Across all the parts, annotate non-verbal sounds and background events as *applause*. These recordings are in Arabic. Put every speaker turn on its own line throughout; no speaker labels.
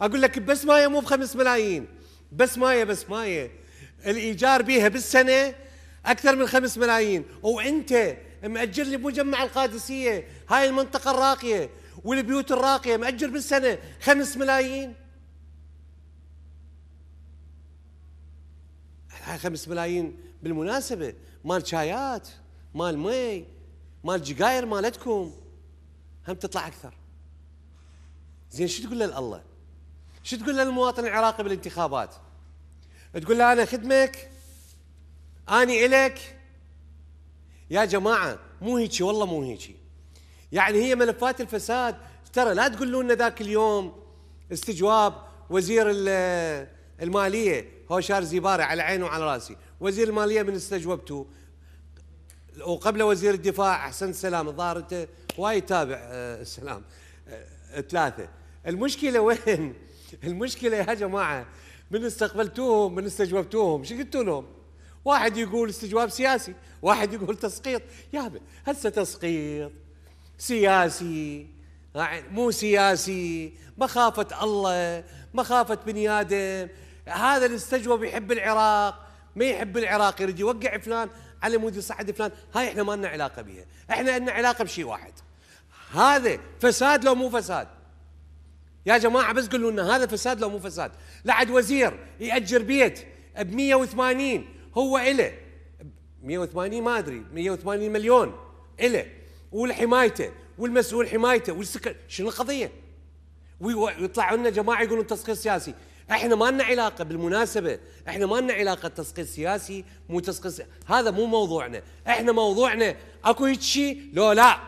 اقول لك بس مايه مو بخمس ملايين بس مايه بس مايه الايجار بيها بالسنه اكثر من خمس ملايين وانت مأجر لي بمجمع القادسيه هاي المنطقه الراقيه والبيوت الراقيه مأجر بالسنه خمس ملايين هاي خمس ملايين بالمناسبه مال شايات مال مي مال جقاير مالتكم هم تطلع اكثر زين شو تقول لله شو تقول للمواطن العراقي بالانتخابات تقول له انا خدمك اني الك يا جماعه مو هيجي والله مو هيجي يعني هي ملفات الفساد ترى لا تقولوا لنا ذاك اليوم استجواب وزير الماليه هوشار زيباري على عيني وعلى راسي وزير الماليه من استجوبته وقبل وزير الدفاع احسن السلام الظاهر وايد تابع آه، السلام آه، ثلاثه المشكله وين *laughs* المشكله يا جماعه من استقبلتوهم من استجوبتوهم شو قلتوا لهم واحد يقول استجواب سياسي واحد يقول تسقيط يا هسه تسقيط سياسي يعني مو سياسي مخافة الله مخافة بني آدم هذا اللي استجوب يحب العراق ما يحب العراق يريد يوقع فلان على مود يصعد فلان هاي احنا ما لنا علاقة بها احنا لنا علاقة بشيء واحد هذا فساد لو مو فساد يا جماعه بس قولوا لنا هذا فساد لو مو فساد لعد وزير ياجر بيت ب 180 هو إله 180 ما ادري 180 مليون إله والحمايته والمسؤول حمايته والسكر شنو القضيه؟ ويطلعوا لنا جماعه يقولون تسقيط سياسي احنا ما لنا علاقه بالمناسبه احنا ما لنا علاقه تسقيط سياسي مو تسقيط سياسي. هذا مو موضوعنا احنا موضوعنا اكو هيك شيء لو لا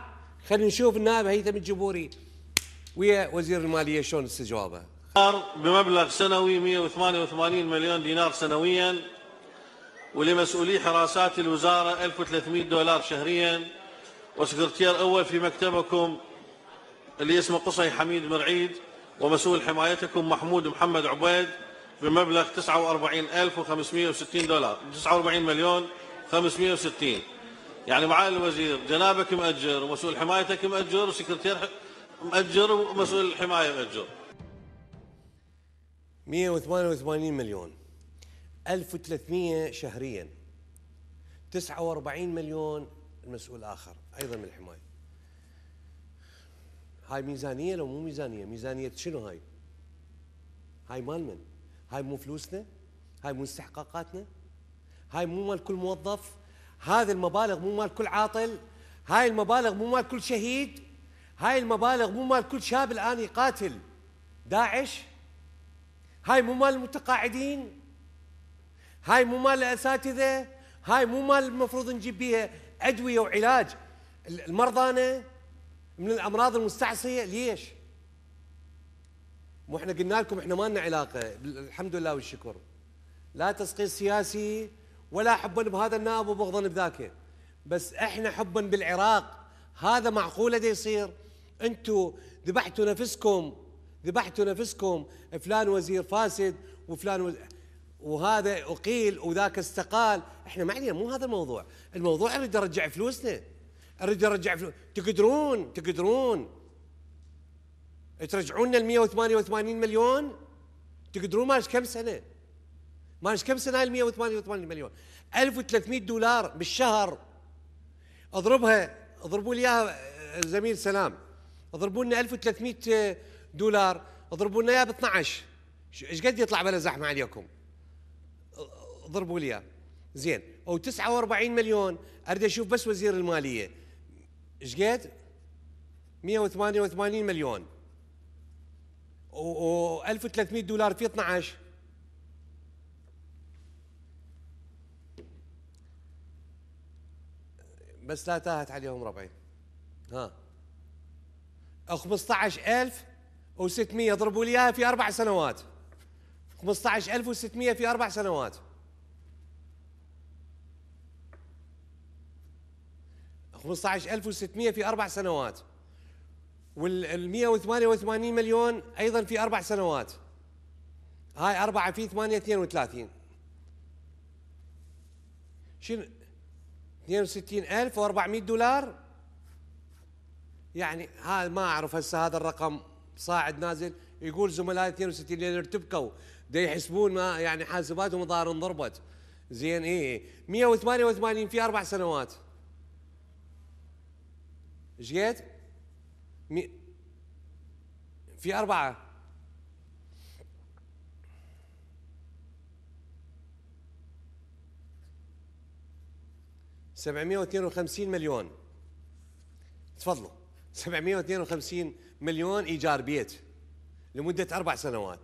خلينا نشوف النائب هيثم الجبوري ويا وزير الماليه شلون استجوابه؟
بمبلغ سنوي 188 مليون دينار سنويا ولمسؤولي حراسات الوزاره 1300 دولار شهريا وسكرتير اول في مكتبكم اللي اسمه قصي حميد مرعيد ومسؤول حمايتكم محمود محمد عبيد بمبلغ 49560 دولار 49 مليون 560 يعني معالي الوزير جنابك مأجر ومسؤول حمايتك مأجر وسكرتير مأجر ومسؤول الحماية مأجر
188 مليون 1300 شهريا 49 مليون المسؤول آخر أيضا من الحماية هاي ميزانية لو مو ميزانية ميزانية شنو هاي هاي مال من هاي مو فلوسنا هاي مو استحقاقاتنا هاي مو مال كل موظف هذه المبالغ مو مال كل عاطل هاي المبالغ مو مال كل شهيد هاي المبالغ مو مال كل شاب الآن يقاتل داعش هاي مو مال المتقاعدين هاي مو مال الأساتذة هاي مو مال المفروض نجيب بيها أدوية وعلاج المرضانا من الأمراض المستعصية ليش؟ مو احنا قلنا لكم احنا ما لنا علاقة الحمد لله والشكر لا تسقيط سياسي ولا حبا بهذا النائب وبغضا بذاك بس احنا حبا بالعراق هذا معقول ده يصير انتوا ذبحتوا نفسكم ذبحتوا نفسكم فلان وزير فاسد وفلان وز... وهذا اقيل وذاك استقال احنا ما علينا مو هذا الموضوع الموضوع اريد ارجع فلوسنا اريد ارجع فلوس تقدرون تقدرون ترجعون لنا ال 188 مليون تقدرون مالش كم سنه مالش كم سنه ال 188 مليون 1300 دولار بالشهر اضربها اضربوا لي اياها زميل سلام اضربوا لنا 1300 دولار اضربوا لنا اياه ب 12 ايش قد يطلع بلا زحمه عليكم اضربوا لي زين او 49 مليون اريد اشوف بس وزير الماليه ايش قد 188 مليون و 1300 دولار في 12 بس لا تاهت عليهم ربعي ها أو 15600 ضربوا لي إياها في أربع سنوات 15600 في أربع سنوات ألف وستمية في أربع سنوات وال 188 مليون أيضا في أربع سنوات هاي أربعة في ثمانية اثنين وثلاثين شنو اثنين وستين ألف وأربعمية دولار يعني هذا ما اعرف هسه هذا الرقم صاعد نازل يقول زملائي 62 لان ارتبكوا دا يحسبون ما يعني حاسباتهم الظاهر انضربت زين اي 188 إيه. في اربع سنوات ايش جيت؟ مي... في اربعه سبعمية واثنين وخمسين مليون تفضلوا 752 مليون ايجار بيت لمده اربع سنوات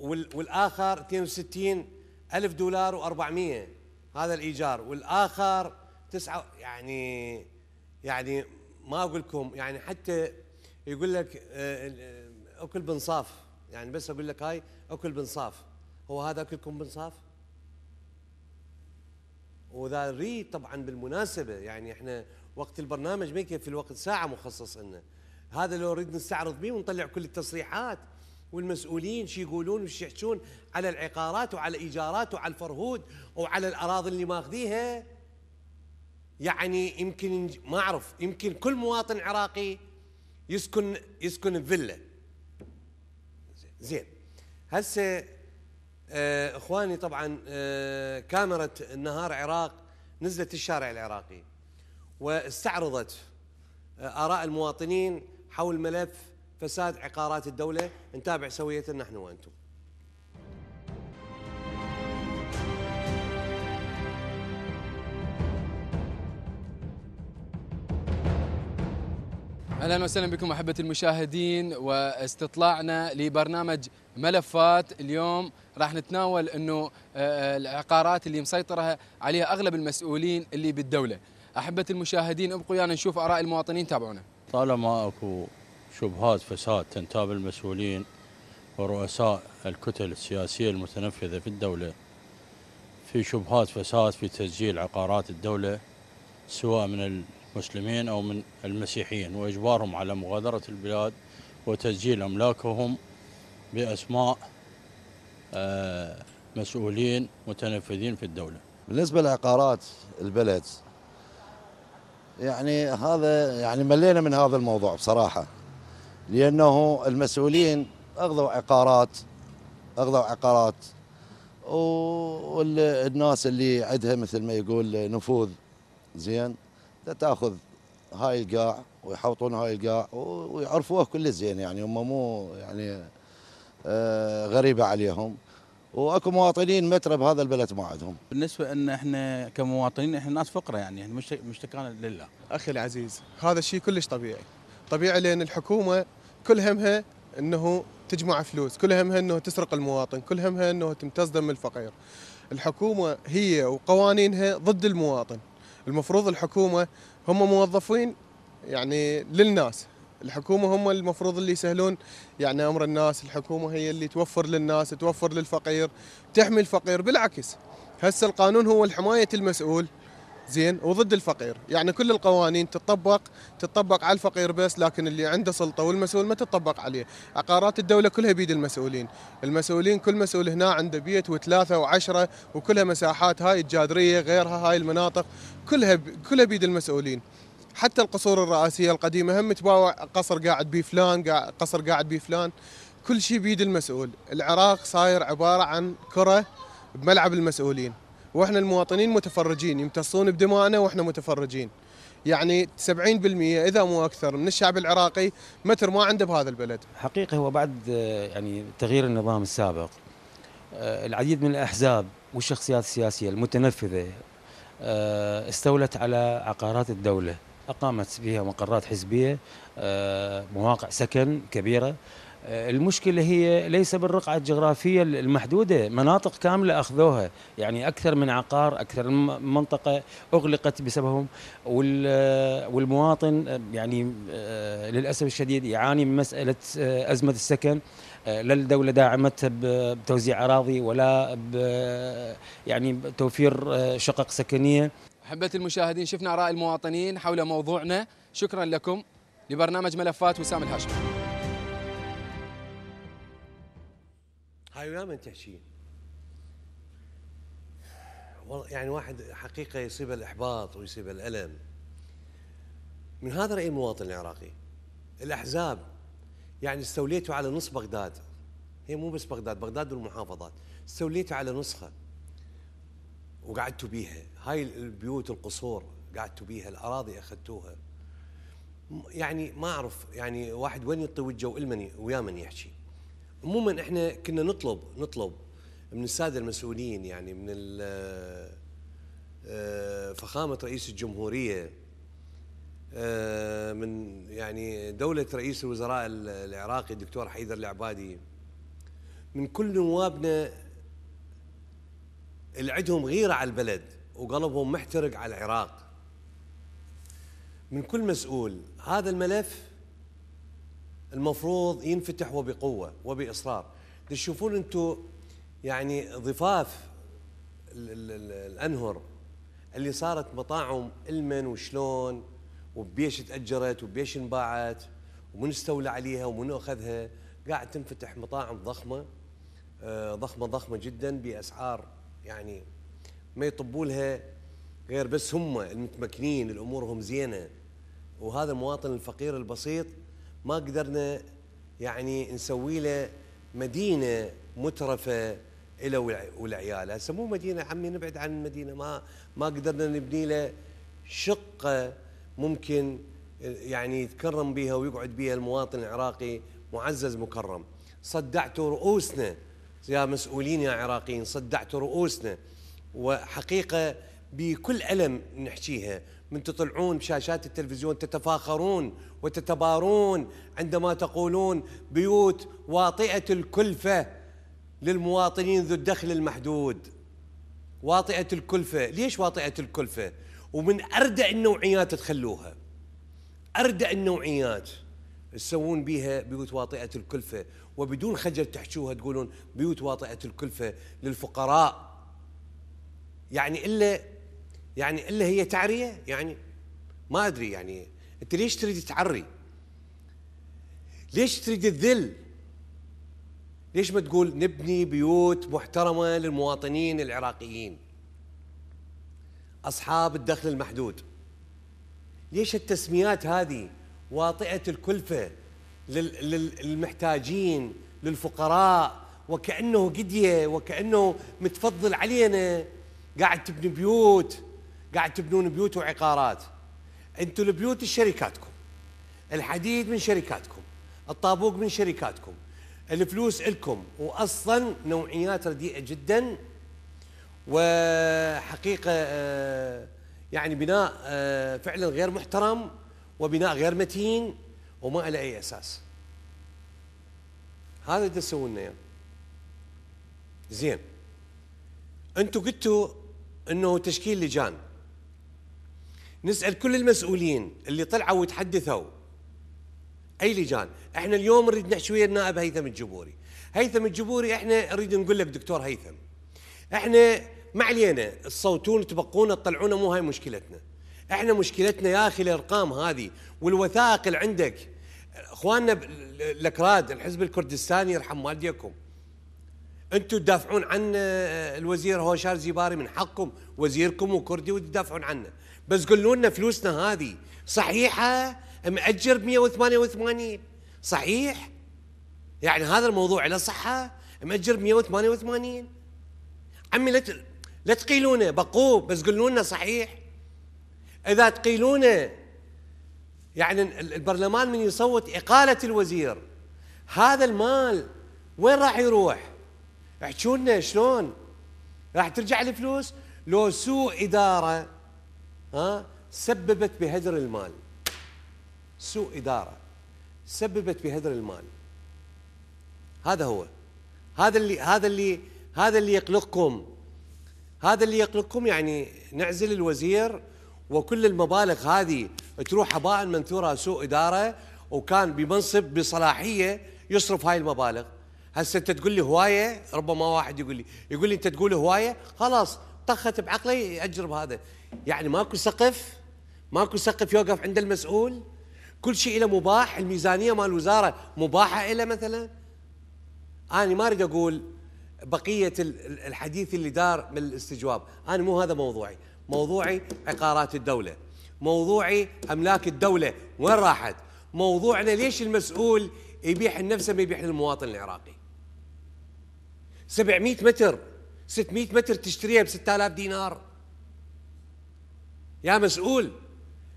والاخر 62 الف دولار و400 هذا الايجار والاخر تسعة يعني يعني ما اقول لكم يعني حتى يقول لك آه، آه، اكل بانصاف يعني بس اقول لك هاي اكل بانصاف هو هذا اكلكم بانصاف؟ وذا ري طبعا بالمناسبه يعني احنا وقت البرنامج ما يكفي الوقت ساعه مخصص لنا هذا لو نريد نستعرض به ونطلع كل التصريحات والمسؤولين شي يقولون وش يحشون على العقارات وعلى ايجارات وعلى الفرهود وعلى الاراضي اللي ماخذيها يعني يمكن ما اعرف يمكن كل مواطن عراقي يسكن يسكن بفيلا زين هسه آه، اخواني طبعا آه، كاميرا النهار عراق نزلت الشارع العراقي واستعرضت آه، آراء المواطنين حول ملف فساد عقارات الدولة نتابع سوية نحن وأنتم
اهلا وسهلا بكم احبتي المشاهدين واستطلاعنا لبرنامج ملفات اليوم راح نتناول انه آه، آه، العقارات اللي مسيطره عليها اغلب المسؤولين اللي بالدوله احبه المشاهدين ابقوا ويانا نشوف اراء المواطنين تابعونا
طالما اكو شبهات فساد تنتاب المسؤولين ورؤساء الكتل السياسيه المتنفذه في الدوله في شبهات فساد في تسجيل عقارات الدوله سواء من المسلمين او من المسيحيين واجبارهم على مغادره البلاد وتسجيل املاكهم باسماء آه، مسؤولين متنفذين في الدوله. بالنسبه لعقارات البلد يعني هذا يعني ملينا من هذا الموضوع بصراحه لانه المسؤولين اخذوا عقارات اخذوا عقارات والناس اللي عندها مثل ما يقول نفوذ زين تاخذ هاي القاع ويحوطون هاي القاع ويعرفوه كل زين يعني هم مو يعني آه، غريبه عليهم واكو مواطنين متر بهذا البلد ما عندهم.
بالنسبه ان احنا كمواطنين احنا ناس فقره يعني احنا مشتكان لله. اخي العزيز هذا الشيء كلش طبيعي. طبيعي لان الحكومه كل همها انه تجمع فلوس، كل همها انه تسرق المواطن، كل همها انه تمتص دم الفقير. الحكومه هي وقوانينها ضد المواطن. المفروض الحكومه هم موظفين يعني للناس الحكومه هم المفروض اللي يسهلون يعني امر الناس الحكومه هي اللي توفر للناس توفر للفقير تحمي الفقير بالعكس هسه القانون هو الحمايه المسؤول زين وضد الفقير يعني كل القوانين تطبق تطبق على الفقير بس لكن اللي عنده سلطه والمسؤول ما تطبق عليه عقارات الدوله كلها بيد المسؤولين المسؤولين كل مسؤول هنا عنده بيت وثلاثه وعشره وكلها مساحات هاي الجادريه غيرها هاي المناطق كلها كلها بيد المسؤولين حتى القصور الرئاسيه القديمه هم تباوع قصر قاعد بيه فلان قصر قاعد بيه فلان كل شيء بيد المسؤول العراق صاير عباره عن كره بملعب المسؤولين واحنا المواطنين متفرجين يمتصون بدمائنا واحنا متفرجين يعني 70% اذا مو اكثر من الشعب العراقي متر ما عنده بهذا البلد
حقيقه هو بعد آه، يعني تغيير
النظام السابق آه، العديد من الاحزاب والشخصيات السياسيه المتنفذه آه، استولت على عقارات الدوله أقامت فيها مقرات حزبية آه، مواقع سكن كبيرة آه، المشكلة هي ليس بالرقعة الجغرافية المحدودة مناطق كاملة أخذوها يعني أكثر من عقار أكثر من منطقة أغلقت بسببهم آه، والمواطن يعني للأسف الشديد يعاني من مسألة أزمة السكن لا الدولة داعمتها بتوزيع أراضي ولا يعني بتوفير شقق سكنية
احبتي المشاهدين شفنا آراء المواطنين حول موضوعنا شكرا لكم لبرنامج ملفات وسام الهاشمي
هاي ويا من تحكي والله يعني واحد حقيقة يصيب الإحباط ويصيب الألم من هذا رأي المواطن العراقي الأحزاب يعني استوليتوا على نصف بغداد هي مو بس بغداد بغداد والمحافظات استوليتوا على نسخة وقعدتوا بيها هاي البيوت القصور قعدتوا بيها الاراضي اخذتوها يعني ما اعرف يعني واحد وين يطي وجهه المني ويا من يحكي عموما احنا كنا نطلب نطلب من الساده المسؤولين يعني من آه، فخامه رئيس الجمهوريه آه، من يعني دولة رئيس الوزراء العراقي الدكتور حيدر العبادي من كل نوابنا اللي عندهم غيرة على البلد وقلبهم محترق على العراق من كل مسؤول هذا الملف المفروض ينفتح وبقوة وبإصرار تشوفون أنتم يعني ضفاف الأنهر اللي صارت مطاعم المن وشلون وبيش تأجرت وبيش انباعت ومن استولى عليها ومن أخذها قاعد تنفتح مطاعم ضخمة آه، ضخمة ضخمة جدا بأسعار يعني ما يطبوا لها غير بس هم المتمكنين الامورهم زينه وهذا المواطن الفقير البسيط ما قدرنا يعني نسوي له مدينه مترفه له ولعياله، هسه مو مدينه عمي نبعد عن المدينه ما ما قدرنا نبني له شقه ممكن يعني يتكرم بها ويقعد بها المواطن العراقي معزز مكرم، صدعتوا رؤوسنا يا مسؤولين يا عراقيين صدعتوا رؤوسنا وحقيقة بكل ألم نحكيها من تطلعون بشاشات التلفزيون تتفاخرون وتتبارون عندما تقولون بيوت واطئة الكلفة للمواطنين ذو الدخل المحدود واطئة الكلفة ليش واطئة الكلفة ومن أردع النوعيات تخلوها أردع النوعيات تسوون بيها بيوت واطئة الكلفة وبدون خجل تحشوها تقولون بيوت واطئه الكلفه للفقراء يعني الا يعني الا هي تعريه يعني ما ادري يعني انت ليش تريد تعري؟ ليش تريد الذل؟ ليش ما تقول نبني بيوت محترمه للمواطنين العراقيين؟ اصحاب الدخل المحدود ليش التسميات هذه واطئه الكلفه للمحتاجين للفقراء وكأنه قدية وكأنه متفضل علينا قاعد تبني بيوت قاعد تبنون بيوت وعقارات انتوا البيوت شركاتكم الحديد من شركاتكم الطابوق من شركاتكم الفلوس لكم واصلا نوعيات رديئه جدا وحقيقه آه، يعني بناء آه، فعلا غير محترم وبناء غير متين وما له اي اساس هذا اللي تسوون لنا اياه زين انتم قلتوا انه تشكيل لجان نسال كل المسؤولين اللي طلعوا وتحدثوا اي لجان احنا اليوم نريد نحكي ويا النائب هيثم الجبوري هيثم الجبوري احنا نريد نقول لك دكتور هيثم احنا ما علينا تصوتون تبقونا تطلعونا مو هاي مشكلتنا احنا مشكلتنا يا اخي الارقام هذه والوثائق اللي عندك اخواننا الاكراد الحزب الكردستاني يرحم والديكم انتم تدافعون عن آه، الوزير هوشار زيباري من حقكم وزيركم وكردي وتدافعون عنه بس قولوا لنا فلوسنا هذه صحيحه مأجر ب 188 صحيح يعني هذا الموضوع له صحه مأجر ب 188 عمي لا تقيلونه بقوه بس قولوا لنا صحيح إذا تقيلون يعني البرلمان من يصوت إقالة الوزير هذا المال وين راح يروح احكوا لنا شلون راح ترجع الفلوس لو سوء إدارة ها سببت بهدر المال سوء إدارة سببت بهدر المال هذا هو هذا اللي هذا اللي هذا اللي يقلقكم هذا اللي يقلقكم يعني نعزل الوزير وكل المبالغ هذه تروح هباء منثورة سوء إدارة وكان بمنصب بصلاحية يصرف هاي المبالغ هسه انت تقول لي هوايه ربما واحد يقول لي يقول لي انت تقول هوايه خلاص طخت بعقلي اجرب هذا يعني ماكو سقف ماكو سقف يوقف عند المسؤول كل شيء له مباح الميزانيه مال الوزاره مباحه له مثلا انا ما اريد اقول بقيه الحديث اللي دار من الاستجواب انا مو هذا موضوعي موضوعي عقارات الدولة موضوعي أملاك الدولة وين راحت موضوعنا ليش المسؤول يبيح نفسه ما يبيح للمواطن العراقي 700 متر 600 متر تشتريها ب 6000 دينار يا مسؤول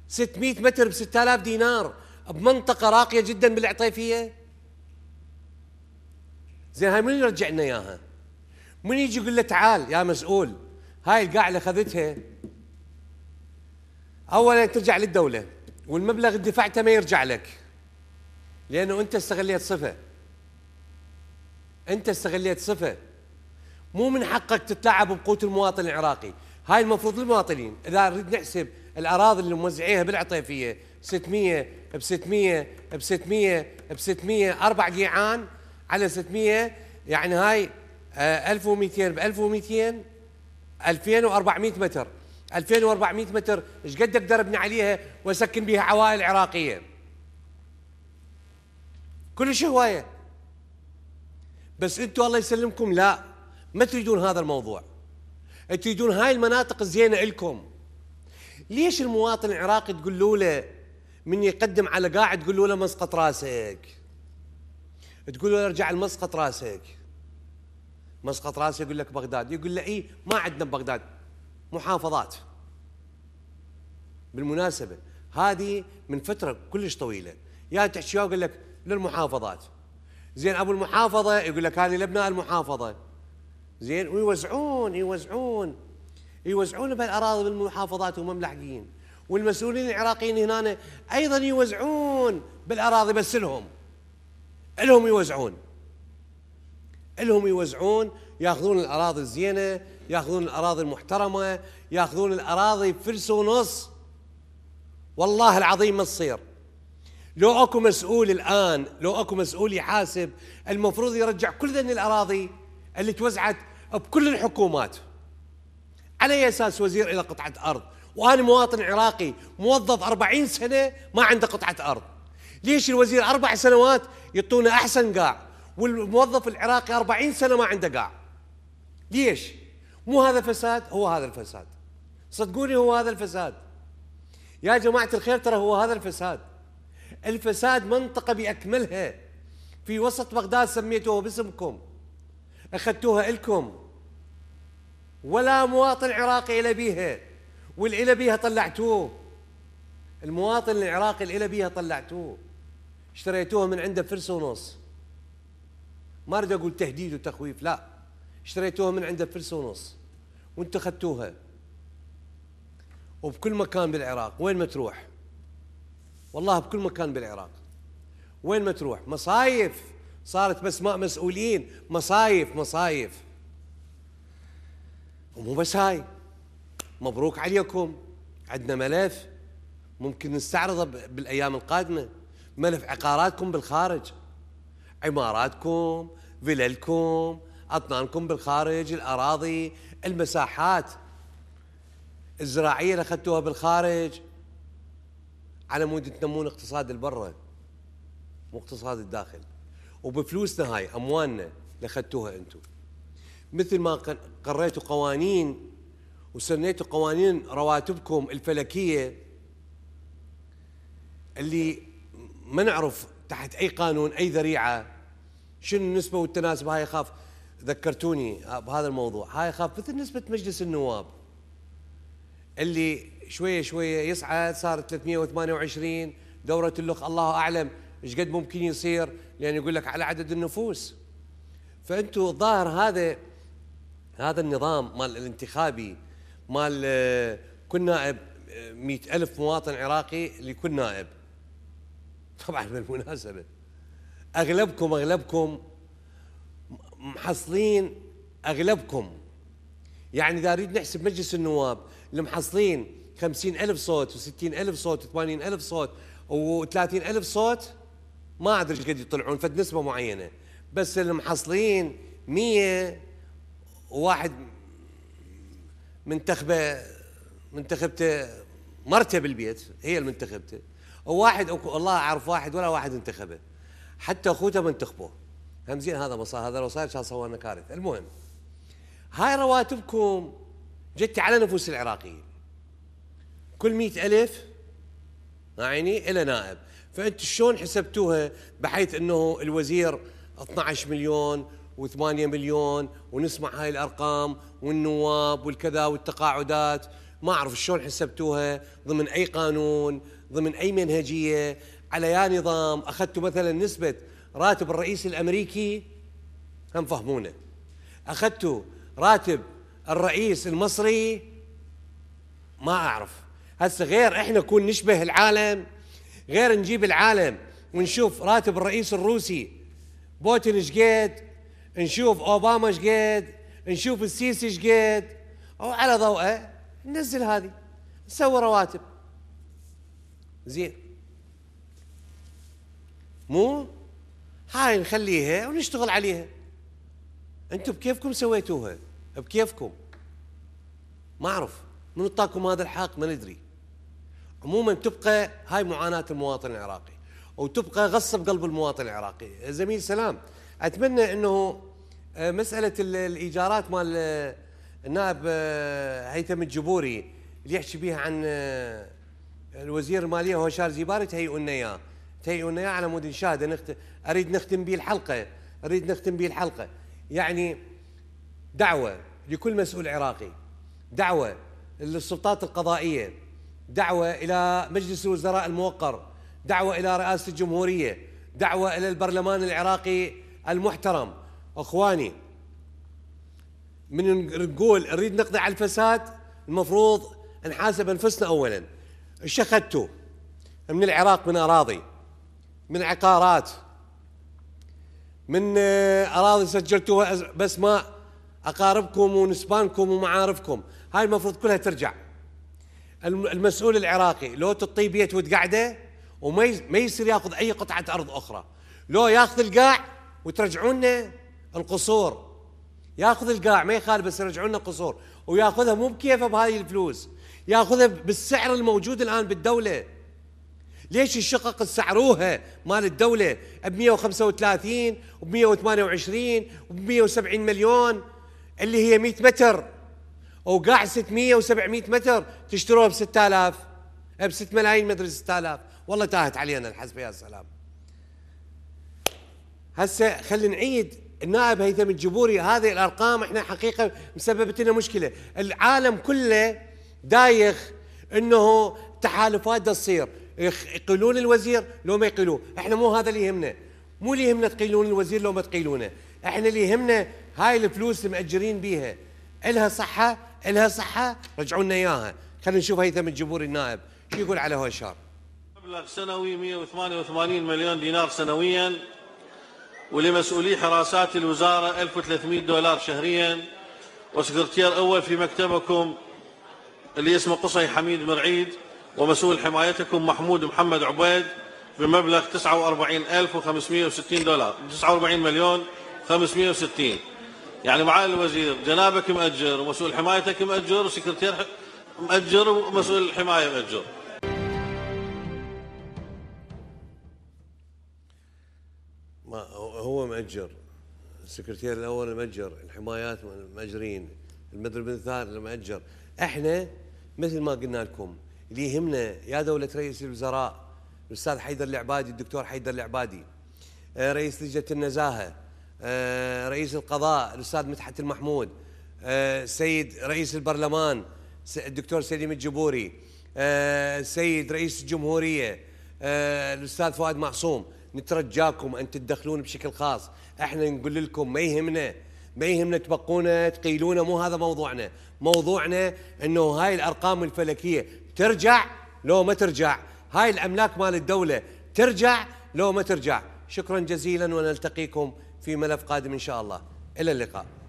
600 متر ب 6000 دينار بمنطقه راقيه جدا بالعطيفيه زين هاي من يرجع لنا اياها؟ من يجي يقول له تعال يا مسؤول هاي القاعده اخذتها اولا ترجع للدوله والمبلغ اللي دفعته ما يرجع لك لانه انت استغليت صفه انت استغليت صفه مو من حقك تتلاعب بقوه المواطن العراقي هاي المفروض للمواطنين اذا نريد نحسب الاراضي اللي موزعيها بالعطيفيه 600 ب 600 ب 600 ب 600 اربع قيعان على 600 يعني هاي 1200 ب 1200 2400 متر 2400 متر ايش قد اقدر ابني عليها واسكن بها عوائل عراقيه كلش هوايه بس انتم الله يسلمكم لا ما تريدون هذا الموضوع تريدون هاي المناطق الزينه لكم ليش المواطن العراقي تقول له من يقدم على قاعد تقول له مسقط راسك تقول له ارجع لمسقط راسك مسقط راسه يقول لك بغداد يقول له اي ما عندنا بغداد محافظات بالمناسبة هذه من فترة كلش طويلة يا تحكي يقول لك للمحافظات زين أبو المحافظة يقول لك هذه لابناء المحافظة زين ويوزعون يوزعون يوزعون بالأراضي بالمحافظات وهم ملحقين والمسؤولين العراقيين هنا أيضا يوزعون بالأراضي بس لهم لهم يوزعون لهم يوزعون ياخذون الاراضي الزينه ياخذون الاراضي المحترمه ياخذون الاراضي بفلس ونص والله العظيم ما تصير لو اكو مسؤول الان لو اكو مسؤول يحاسب المفروض يرجع كل ذن الاراضي اللي توزعت بكل الحكومات على اي اساس وزير الى قطعه ارض وانا مواطن عراقي موظف 40 سنه ما عنده قطعه ارض ليش الوزير اربع سنوات يعطونا احسن قاع والموظف العراقي 40 سنه ما عنده قاع ليش مو هذا فساد هو هذا الفساد صدقوني هو هذا الفساد يا جماعة الخير ترى هو هذا الفساد الفساد منطقة بأكملها في وسط بغداد سميتوها باسمكم أخذتوها إلكم ولا مواطن عراقي إلى بيها والإلى بيها طلعتوه المواطن العراقي الإلى بيها طلعتوه اشتريتوها من عنده فرس ونص ما اريد اقول تهديد وتخويف لا اشتريتوها من عنده بفلس ونص وانتم اخذتوها وبكل مكان بالعراق وين ما تروح والله بكل مكان بالعراق وين ما تروح مصايف صارت بس ما مسؤولين مصايف مصايف ومو بس هاي مبروك عليكم عندنا ملف ممكن نستعرضه بالايام القادمه ملف عقاراتكم بالخارج عماراتكم فللكم أطنانكم بالخارج الأراضي المساحات الزراعية اللي أخذتوها بالخارج على مود تنمون اقتصاد البرة مو اقتصاد الداخل وبفلوسنا هاي أموالنا اللي أخذتوها أنتم مثل ما قريتوا قوانين وسنيتوا قوانين رواتبكم الفلكية اللي ما نعرف تحت أي قانون أي ذريعة شنو النسبة والتناسب هاي أخاف ذكرتوني بهذا الموضوع هاي خاف مثل نسبة مجلس النواب اللي شوية شوية يصعد صار 328 دورة اللخ الله أعلم ايش قد ممكن يصير لأن يقول لك على عدد النفوس فأنتوا الظاهر هذا هذا النظام مال الانتخابي مال آه، كل نائب آه، مئة ألف مواطن عراقي لكل نائب طبعا بالمناسبة أغلبكم أغلبكم محصلين أغلبكم يعني إذا أريد نحسب مجلس النواب اللي محصلين خمسين ألف صوت وستين ألف صوت وثمانين ألف صوت وثلاثين ألف صوت ما أدري ايش قد يطلعون فد نسبة معينة بس اللي محصلين مية وواحد منتخبة منتخبته مرته بالبيت هي المنتخبته وواحد والله اعرف واحد ولا واحد انتخبه حتى اخوته ما انتخبوه هم زين هذا ما صار هذا لو صار كان سوى لنا كارثه المهم هاي رواتبكم جت على نفوس العراقيين كل مئة ألف عيني إلى نائب فأنت شلون حسبتوها بحيث أنه الوزير 12 مليون و8 مليون ونسمع هاي الأرقام والنواب والكذا والتقاعدات ما أعرف شلون حسبتوها ضمن أي قانون ضمن أي منهجية على يا نظام أخذتوا مثلا نسبة راتب الرئيس الأمريكي هم فهمونه اخذتوا راتب الرئيس المصري ما أعرف هسه غير إحنا نكون نشبه العالم غير نجيب العالم ونشوف راتب الرئيس الروسي بوتين شقد نشوف أوباما شقد نشوف السيسي شقد أو على ضوءه ننزل هذه نسوي رواتب زين مو هاي نخليها ونشتغل عليها انتم بكيفكم سويتوها بكيفكم ما اعرف من اعطاكم هذا الحق ما ندري عموما تبقى هاي معاناه المواطن العراقي وتبقى غصه بقلب المواطن العراقي زميل سلام اتمنى انه آه، مساله الايجارات مال النائب آه، آه، هيثم الجبوري اللي يحكي بيها عن الوزير الماليه شارل زيباري تهيئوا لنا اياه تهيئونا على مود نشاهد نخت... اريد نختم به الحلقه اريد نختم به الحلقه يعني دعوه لكل مسؤول عراقي دعوه للسلطات القضائيه دعوه الى مجلس الوزراء الموقر دعوه الى رئاسه الجمهوريه دعوه الى البرلمان العراقي المحترم اخواني من نقول نريد نقضي على الفساد المفروض نحاسب انفسنا اولا ايش اخذتوا من العراق من اراضي من عقارات من آه، اراضي سجلتوها بس ما اقاربكم ونسبانكم ومعارفكم هاي المفروض كلها ترجع المسؤول العراقي لو تطي بيت وتقعده وما يصير ياخذ اي قطعه ارض اخرى لو ياخذ القاع وترجعون القصور ياخذ القاع ما يخالف بس يرجعون القصور وياخذها مو بكيفه بهذه الفلوس ياخذها بالسعر الموجود الان بالدوله ليش الشقق سعروها مال الدولة ب 135 وب 128 وب 170 مليون اللي هي 100 متر وقاع 600 و700 متر تشتروها ب 6000 ب 6 ملايين مدري 6000 والله تاهت علينا الحسبة يا سلام هسه خلينا نعيد النائب هيثم الجبوري هذه الارقام احنا حقيقه مسببت لنا مشكله العالم كله دايخ انه تحالفات تصير يقيلون الوزير لو ما يقيلوه احنا مو هذا اللي يهمنا مو اللي يهمنا تقيلون الوزير لو ما تقيلونه احنا اللي يهمنا هاي الفلوس اللي مأجرين بيها الها صحة الها صحة رجعوا لنا اياها خلينا نشوف هيثم الجبوري النائب شو يقول على هوشار
مبلغ سنوي 188 مليون دينار سنويا ولمسؤولي حراسات الوزارة 1300 دولار شهريا وسكرتير أول في مكتبكم اللي اسمه قصي حميد مرعيد ومسؤول حمايتكم محمود محمد عبيد بمبلغ 49560 دولار 49 مليون 560 يعني معالي الوزير جنابك مأجر ومسؤول حمايتك مأجر وسكرتير مأجر ومسؤول الحماية مأجر
ما هو مأجر السكرتير الأول مأجر الحمايات مأجرين المدرب الثالث مأجر احنا مثل ما قلنا لكم اللي يهمنا يا دولة رئيس الوزراء الأستاذ حيدر العبادي الدكتور حيدر العبادي آه، رئيس لجنة النزاهة آه، رئيس القضاء الأستاذ مدحت المحمود آه، سيد رئيس البرلمان الدكتور سليم الجبوري السيد رئيس الجمهورية الأستاذ فؤاد معصوم نترجاكم أن تتدخلون بشكل خاص احنا نقول لكم ما يهمنا ما يهمنا تبقونا تقيلونا مو هذا موضوعنا موضوعنا انه هاي الارقام الفلكيه ترجع لو ما ترجع هاي الأملاك مال الدولة ترجع لو ما ترجع شكرا جزيلا ونلتقيكم في ملف قادم إن شاء الله إلى اللقاء